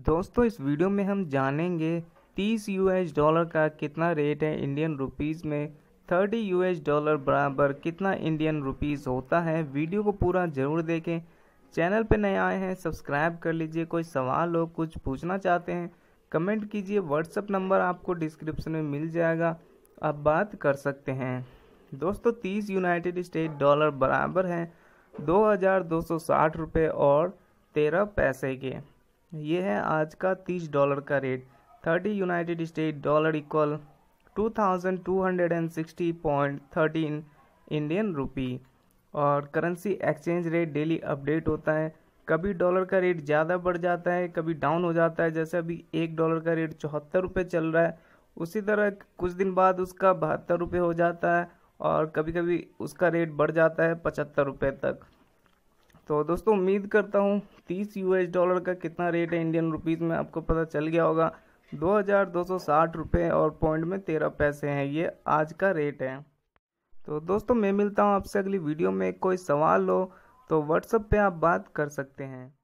दोस्तों इस वीडियो में हम जानेंगे 30 यूएस डॉलर का कितना रेट है इंडियन रुपीस में 30 यूएस डॉलर बराबर कितना इंडियन रुपीस होता है वीडियो को पूरा ज़रूर देखें चैनल पर नए आए हैं सब्सक्राइब कर लीजिए कोई सवाल हो कुछ पूछना चाहते हैं कमेंट कीजिए व्हाट्सअप नंबर आपको डिस्क्रिप्शन में मिल जाएगा आप बात कर सकते हैं दोस्तों तीस यूनाइटेड स्टेट डॉलर बराबर हैं दो हज़ार दो सौ साठ रुपये और तेरह पैसे के ये है आज का तीस डॉलर का rate thirty United State dollar equal to thousand two hundred and sixty point thirteen Indian rupee और currency exchange rate daily update होता है कभी डॉलर का रेट ज़्यादा बढ़ जाता है कभी डाउन हो जाता है जैसे अभी एक डॉलर का रेट चौहत्तर रुपये चल रहा है उसी तरह कुछ दिन बाद उसका बहत्तर रुपये हो जाता है और कभी कभी उसका रेट बढ़ जाता है पचहत्तर रुपये तक तो दोस्तों उम्मीद करता हूँ तीस यूएस डॉलर का कितना रेट है इंडियन रुपीज़ में आपको पता चल गया होगा दो हज़ार दो सौ साठ रुपये और पॉइंट में तेरह पैसे हैं ये आज का रेट है तो दोस्तों मैं मिलता हूँ आपसे अगली वीडियो में कोई सवाल हो तो व्हाट्सएप पे आप बात कर सकते हैं